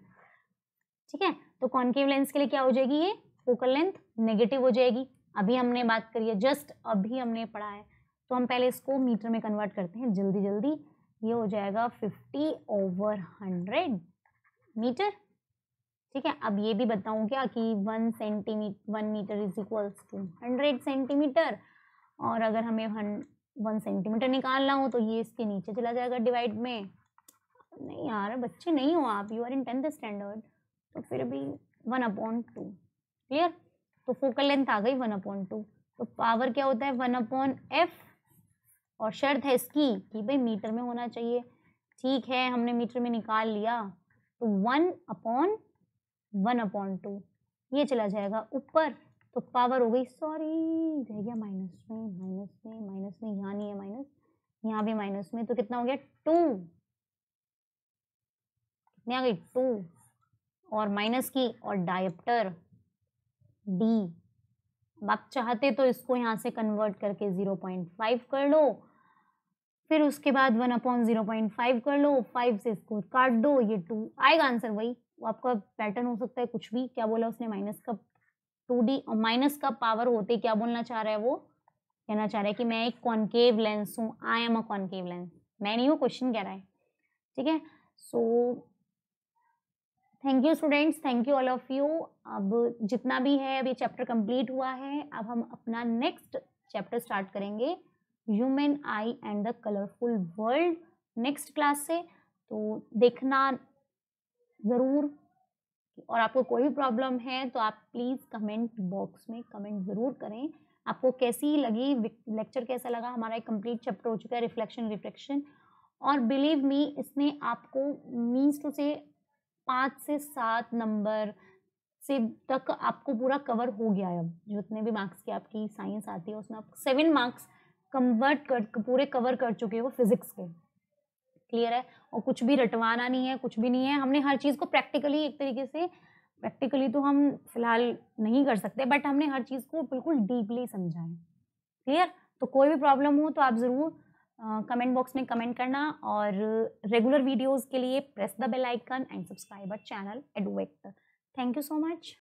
ठीक है तो कॉन्केव लेंस के लिए क्या हो जाएगी ये फोकल लेंथ नेगेटिव हो जाएगी अभी हमने बात करी है जस्ट अभी हमने पढ़ा है तो हम पहले इसको मीटर में कन्वर्ट करते हैं जल्दी जल्दी ये हो जाएगा फिफ्टी ओवर हंड्रेड मीटर ठीक है अब ये भी बताऊँ क्या कि one centimetre one metre is equals to hundred centimetre और अगर हमें हन वन सेंटीमीटर निकालना हो तो ये इसके नीचे चला जाएगा डिवाइड में नहीं यार बच्चे नहीं हो आप you are in tenth standard तो फिर भी वन अपॉन टू क्लियर तो फोकल लेंथ आ गई वन अपॉन टू तो पावर क्या होता है वन अपॉन एफ और शर्त है इसकी कि भाई मीटर में होना चाहिए ठीक है हमने मीटर में निकाल लिया तो one upon one upon two ये चला जाएगा ऊपर तो पावर हो गई सॉरी रह गया माइनस में माइनस में माइनस में यहाँ नहीं है माइनस यहाँ भी माइनस में तो कितना हो गया टू कितनी आ गई टू और माइनस की और डायप्टर डी अब आप चाहते तो इसको यहाँ से कन्वर्ट करके ज़ीरो पॉइंट फाइव कर लो फिर उसके बाद one upon zero point five कर लो फाइव से इसको काट दो ये टू आएगा आंसर वही वो आपका पैटर्न हो सकता है कुछ भी क्या बोला उसने माइनस का टू डी माइनस का पावर होते क्या बोलना चाह रहा है वो कहना चाह रहा है कि मैं एक कॉन्केव लेंस हूँ I am a concave lens मैं नहीं हूँ क्वेश्चन कह रहा है ठीक है so thank you students thank you all of you अब जितना भी है अभी चैप्टर कंप्लीट हुआ है अब हम अपना नेक्स्ट चैप्टर स्टार्ट करेंगे human eye and the colourful world next class से तो देखना ज़रूर और आपको कोई भी प्रॉब्लम है तो आप प्लीज़ कमेंट बॉक्स में कमेंट ज़रूर करें आपको कैसी लगी लेक्चर कैसा लगा हमारा एक कंप्लीट चैप्टर हो चुका है रिफ्लेक्शन रिफ्लेक्शन और बिलीव मी इसने आपको मीन्स टू से पाँच से सात नंबर से तक आपको पूरा कवर हो गया है अब जितने भी मार्क्स की आपकी साइंस आती है उसमें आप सेवन मार्क्स कन्वर्ट कर पूरे कवर कर चुके हो फिज़िक्स के क्लियर है और कुछ भी रटवाना नहीं है कुछ भी नहीं है हमने हर चीज़ को प्रैक्टिकली एक तरीके से प्रैक्टिकली तो हम फिलहाल नहीं कर सकते बट हमने हर चीज़ को बिल्कुल डीपली समझा है क्लियर तो कोई भी प्रॉब्लम हो तो आप ज़रूर कमेंट बॉक्स में कमेंट करना और रेगुलर वीडियोज़ के लिए press the bell icon and subscribe channel एडवेक्ट थैंक यू सो मच